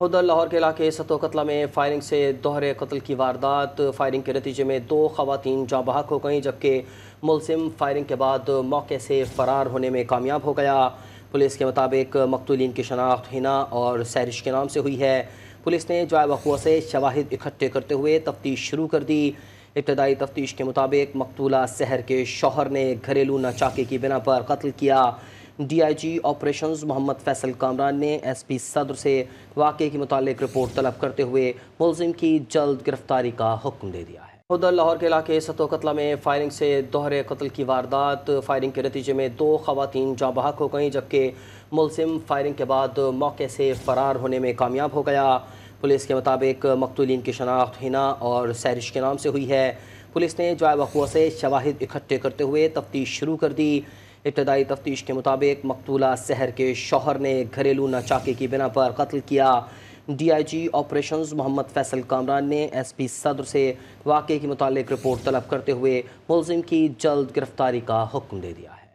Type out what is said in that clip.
उधर लाहौर के इलाके सतो कतला में फायरिंग से दोहरे कत्ल की वारदात फायरिंग के नतीजे में दो खवतिन जाँ बहक हो गई जबकि मुलसिम फायरिंग के बाद मौके से फ़रार होने में कामयाब हो गया पुलिस के मुताबिक मकतूलिन की शनाख्त हिना और सैरिश के नाम से हुई है पुलिस ने जाय वकुआ से शवाहिद इकट्ठे करते हुए तफ्तीश शुरू कर दी इब्तदाई तफ्तीश के मुताबिक मकतूला शहर के शोहर ने घरेलू नचाके की बिना पर कत्ल किया डीआईजी ऑपरेशंस मोहम्मद फैसल कामरान ने एसपी सदर से वाक़े के मुतालिक रिपोर्ट तलब करते हुए मुलिम की जल्द गिरफ्तारी का हुक्म दे दिया है उधर लाहौर के इलाके सतो कतला में फायरिंग से दोहरे कत्ल की वारदात फायरिंग के नतीजे में दो खवतिन जाँ बहक हो गई जबकि मुलिम फायरिंग के बाद मौके से फ़रार होने में कामयाब हो गया पुलिस के मुताबिक मकतूलिन की शनाख्त हिना और सहरिश के नाम से हुई है पुलिस ने जाय से शवाहिद इकट्ठे करते हुए तफ्तीश शुरू कर दी इब्तदाई तफ्तीश के मुताबिक मकतूला शहर के शोहर ने घरेलू नचाके की बिना पर कत्ल किया D I G operation Mohammad Faisal Kamran ने एस पी सदर से वाक़े के मुतल रिपोर्ट तलब करते हुए मुलिम की जल्द गिरफ्तारी का हुक्म दे दिया